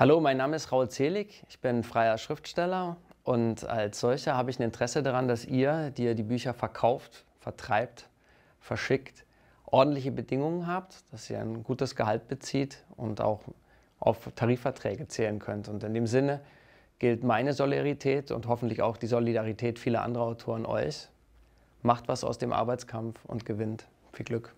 Hallo, mein Name ist Raul Zelig, ich bin freier Schriftsteller und als solcher habe ich ein Interesse daran, dass ihr, die ihr die Bücher verkauft, vertreibt, verschickt, ordentliche Bedingungen habt, dass ihr ein gutes Gehalt bezieht und auch auf Tarifverträge zählen könnt. Und in dem Sinne gilt meine Solidarität und hoffentlich auch die Solidarität vieler anderer Autoren euch. Macht was aus dem Arbeitskampf und gewinnt. Viel Glück.